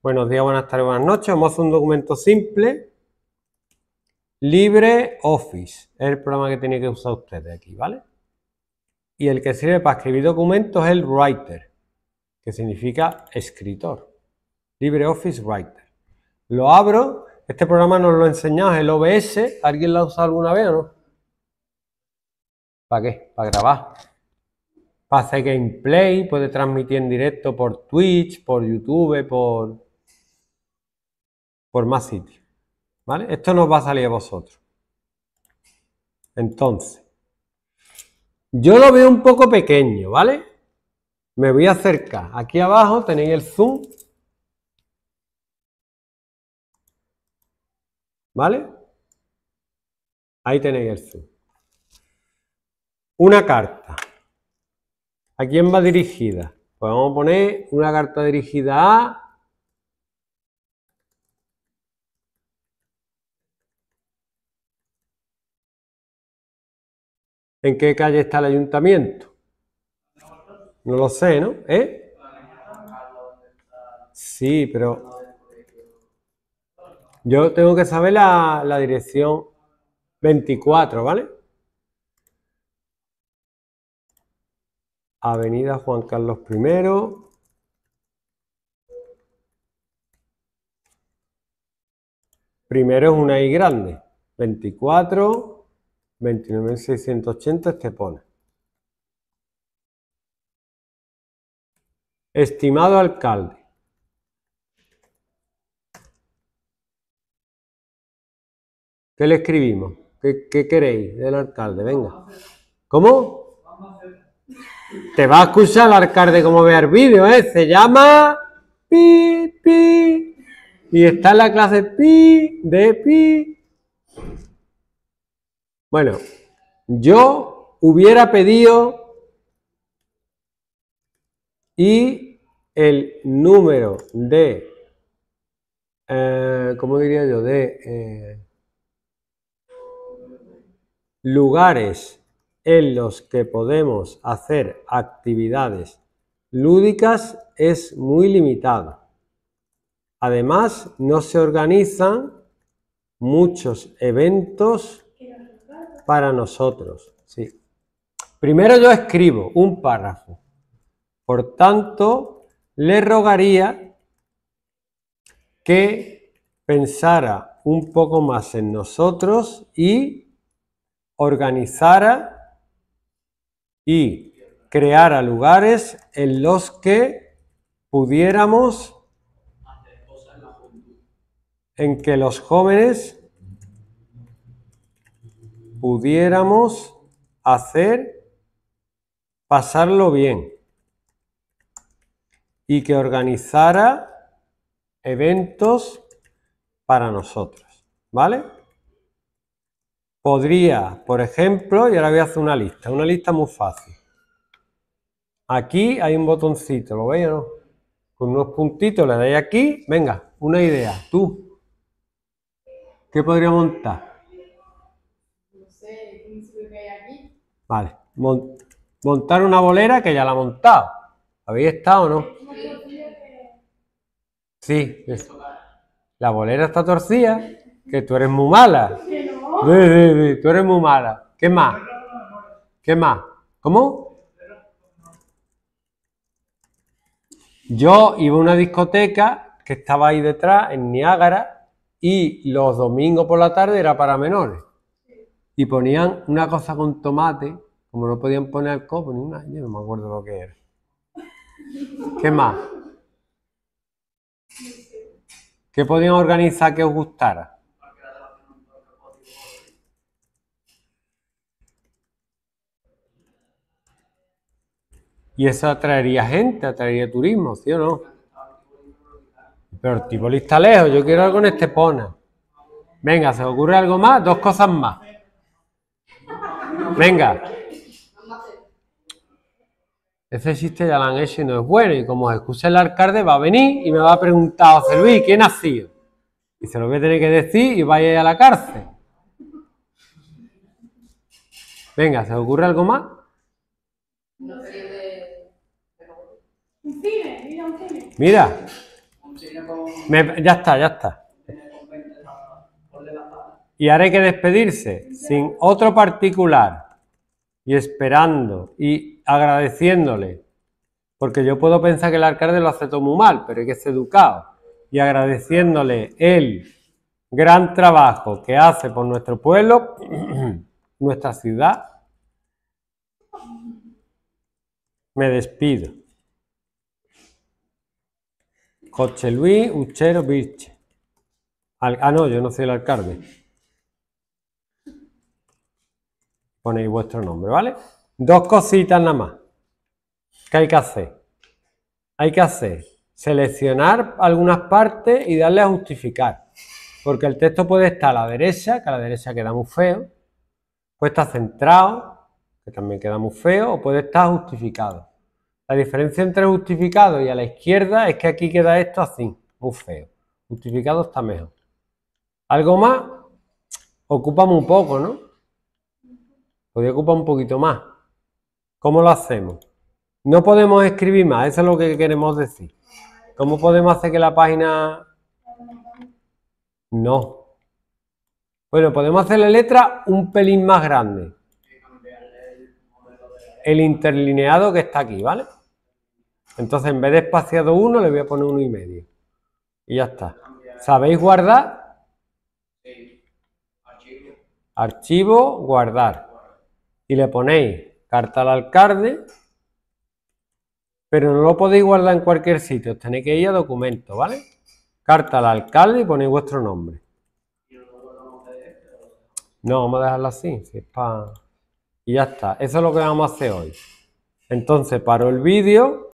Buenos días, buenas tardes, buenas noches. Vamos a hacer un documento simple. LibreOffice es el programa que tiene que usar ustedes aquí, ¿vale? Y el que sirve para escribir documentos es el Writer, que significa escritor. LibreOffice Writer. Lo abro. Este programa nos lo he enseñado, el OBS. ¿Alguien lo ha usado alguna vez o no? ¿Para qué? Para grabar. Para hacer gameplay, puede transmitir en directo por Twitch, por YouTube, por por más sitio. ¿Vale? Esto nos va a salir a vosotros. Entonces, yo lo veo un poco pequeño, ¿vale? Me voy a acercar. Aquí abajo tenéis el zoom. ¿Vale? Ahí tenéis el zoom. Una carta. ¿A quién va dirigida? Pues vamos a poner una carta dirigida a ¿En qué calle está el ayuntamiento? No lo sé, ¿no? ¿Eh? Sí, pero yo tengo que saber la, la dirección 24, ¿vale? Avenida Juan Carlos I. Primero es una I grande. 24. 29.680 pone. Estimado alcalde, ¿qué le escribimos? ¿Qué, queréis del alcalde? Venga. ¿Cómo? Te va a escuchar el alcalde como vea el vídeo, ¿eh? Se llama pi, pi. Y está en la clase pi de pi. Bueno, yo hubiera pedido y el número de, eh, ¿cómo diría yo? De eh, lugares en los que podemos hacer actividades lúdicas es muy limitado. Además, no se organizan muchos eventos para nosotros. Sí. Primero yo escribo un párrafo. Por tanto, le rogaría que pensara un poco más en nosotros y organizara y creara lugares en los que pudiéramos en que los jóvenes pudiéramos hacer pasarlo bien y que organizara eventos para nosotros, ¿vale? Podría, por ejemplo, y ahora voy a hacer una lista, una lista muy fácil. Aquí hay un botoncito, ¿lo veis o no? Con unos puntitos le dais aquí, venga, una idea, tú, ¿qué podría montar? Vale. montar una bolera que ya la ha montado. ¿Habéis estado no? Sí. La bolera está torcida. Que tú eres muy mala. tú eres muy mala. ¿Qué más? ¿Qué más? ¿Cómo? Yo iba a una discoteca que estaba ahí detrás, en Niágara, y los domingos por la tarde era para menores y ponían una cosa con tomate, como no podían poner copo, pues ni una, yo no me acuerdo lo que era. ¿Qué más? ¿Qué podían organizar que os gustara? Y eso atraería gente, atraería turismo, ¿sí o no? Pero tipo está lejos, yo quiero algo en Estepona. Venga, ¿se os ocurre algo más? Dos cosas más. Venga. Ese existe ya lo han y no es bueno. Y como os el alcalde, va a venir y me va a preguntar, José Luis, ¿quién ha sido? Y se lo voy a tener que decir y vaya a la cárcel. Venga, ¿se ocurre algo más? No sé Un cine, mira un cine. Mira. ya está, ya está. Y ahora hay que despedirse sin otro particular y esperando y agradeciéndole. Porque yo puedo pensar que el alcalde lo hace todo muy mal, pero hay que ser educado. Y agradeciéndole el gran trabajo que hace por nuestro pueblo, nuestra ciudad, me despido. Coche Luis Uchero Virche. ah, no, yo no soy el alcalde. ponéis vuestro nombre, ¿vale? Dos cositas nada más. ¿Qué hay que hacer? Hay que hacer seleccionar algunas partes y darle a justificar. Porque el texto puede estar a la derecha, que a la derecha queda muy feo, puede estar centrado, que también queda muy feo, o puede estar justificado. La diferencia entre justificado y a la izquierda es que aquí queda esto así, muy feo. Justificado está mejor. Algo más ocupa muy poco, ¿no? Podría pues ocupar un poquito más. ¿Cómo lo hacemos? No podemos escribir más, eso es lo que queremos decir. ¿Cómo podemos hacer que la página... No. Bueno, podemos hacer la letra un pelín más grande. El interlineado que está aquí, ¿vale? Entonces, en vez de espaciado 1, le voy a poner uno y medio. Y ya está. ¿Sabéis guardar? Archivo, guardar y le ponéis carta al alcalde, pero no lo podéis guardar en cualquier sitio, tenéis que ir a documento, ¿vale? Carta al alcalde y ponéis vuestro nombre. No, vamos a dejarlo así, Y ya está, eso es lo que vamos a hacer hoy. Entonces paro el vídeo